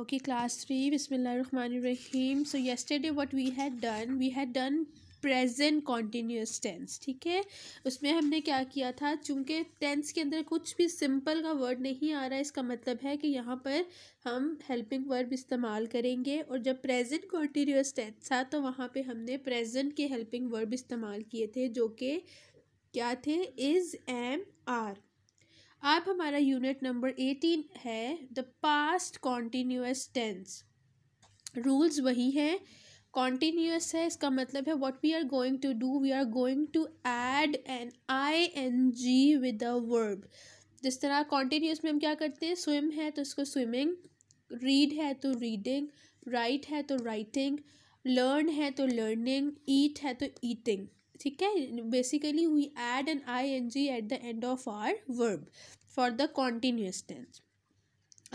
okay class three bismillahirrahmanirrahim so yesterday what we had done we had done present continuous tense ठीक है उसमें हमने क्या किया था चूँकि टेंस के अंदर कुछ भी सिंपल का वर्ड नहीं आ रहा है इसका मतलब है कि यहाँ पर हम हेल्पिंग वर्ब इस्तेमाल करेंगे और जब प्रेजेंट कॉन्टीन्यूस टेंस था तो वहाँ पे हमने प्रेजेंट के हेल्पिंग वर्ब इस्तेमाल किए थे जो कि क्या थे इज़ एम आर अब हमारा यूनिट नंबर एटीन है the past continuous tense rules वही हैं कॉन्टीन्यूस है इसका मतलब है what we are going to do we are going to add an I N G with a verb जिस तरह कॉन्टीन्यूस में हम क्या करते हैं स्विम है तो इसको स्विमिंग रीड है तो रीडिंग राइट है तो राइटिंग लर्न है तो लर्निंग ईट है तो ईटिंग ठीक है basically we add an I N G at the end of our verb for the continuous tense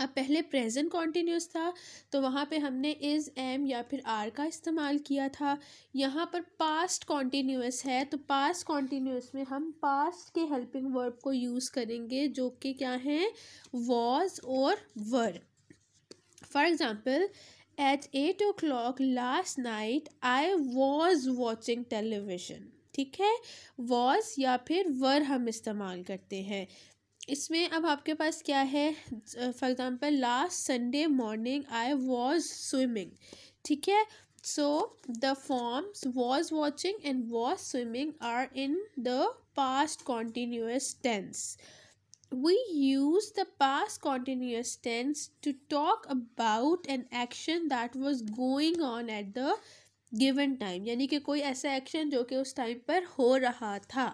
अब पहले प्रेजेंट कॉन्टीन्यूस था तो वहाँ पे हमने इज़ एम या फिर आर का इस्तेमाल किया था यहाँ पर पास्ट कॉन्टीन्यूस है तो पास्ट कॉन्टीन्यूस में हम पास्ट के हेल्पिंग वर्ब को यूज़ करेंगे जो कि क्या हैं वॉज और were for example at eight o'clock last night I was watching television ठीक है वॉज या फिर वर हम इस्तेमाल करते हैं इसमें अब आपके पास क्या है for example last Sunday morning I was swimming ठीक है so the forms was watching and was swimming are in the past continuous tense we use the past continuous tense to talk about an action that was going on at the given time यानी कि कोई ऐसा action जो कि उस time पर हो रहा था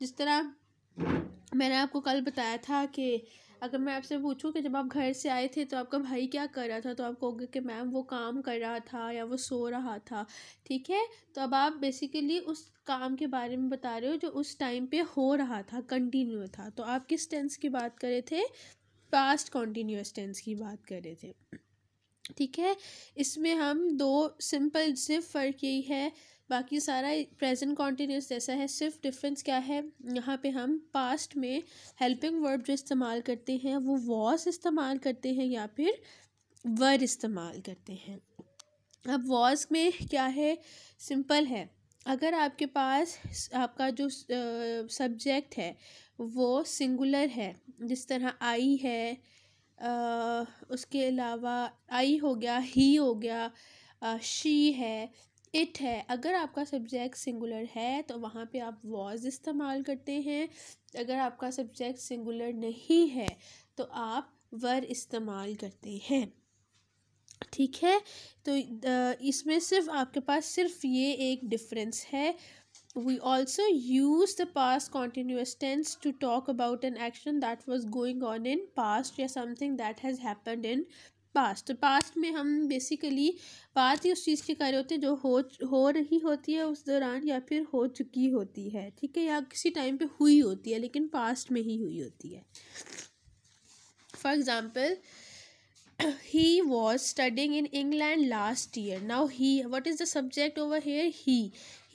जिस तरह मैंने आपको कल बताया था कि अगर मैं आपसे पूछूं कि जब आप घर से आए थे तो आपका भाई क्या कर रहा था तो आप कहोगे कि मैम वो काम कर रहा था या वो सो रहा था ठीक है तो अब आप बेसिकली उस काम के बारे में बता रहे हो जो उस टाइम पे हो रहा था कंटिन्यू था तो आप किस टेंस की बात करे थे पास्ट कॉन्टीन्यूस टेंस की बात कर रहे थे ठीक है इसमें हम दो सिंपल सिर्फ फ़र्क यही है बाकी सारा प्रेजेंट कॉन्टीन्यूस जैसा है सिर्फ डिफरेंस क्या है यहाँ पे हम पास्ट में हेल्पिंग वर्ब जो इस्तेमाल करते हैं वो वॉस इस्तेमाल करते हैं या फिर वर इस्तेमाल करते हैं अब वॉज में क्या है सिंपल है अगर आपके पास आपका जो सब्जेक्ट है वो सिंगुलर है जिस तरह आई है आ, उसके अलावा आई हो गया ही हो गया आ, शी है इट है अगर आपका सब्जेक्ट सिंगुलर है तो वहाँ पे आप वॉज इस्तेमाल करते हैं अगर आपका सब्जेक्ट सिंगुलर नहीं है तो आप वर इस्तेमाल करते हैं ठीक है तो इसमें सिर्फ आपके पास सिर्फ ये एक डिफरेंस है we also use the past continuous tense to talk about an action that was going on in past या something that has happen in past past में हम बेसिकली बात ही उस चीज़ की कर रहे होते हैं जो हो हो रही होती है उस दौरान या फिर हो चुकी होती है ठीक है या किसी टाइम पे हुई होती है लेकिन पास्ट में ही हुई होती है for example he was studying in England last year now he what is the subject over here he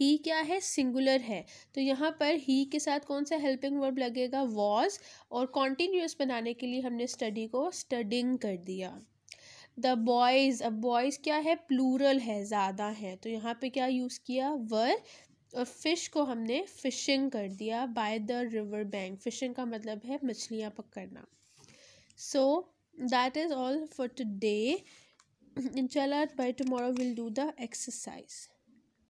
he क्या है सिंगुलर है तो यहाँ पर ही के साथ कौन सा हेल्पिंग वर्ब लगेगा वॉज और कॉन्टीन्यूस बनाने के लिए हमने स्टडी को स्टडिंग कर दिया द बॉयज़ अब बॉयज़ क्या है प्लूरल है ज़्यादा है तो यहाँ पे क्या यूज़ किया वर और फिश को हमने फिशिंग कर दिया bye the river bank fishing का मतलब है मछलियाँ पकड़ना so that is all for today इंशाल्लाह bye tomorrow will do the exercise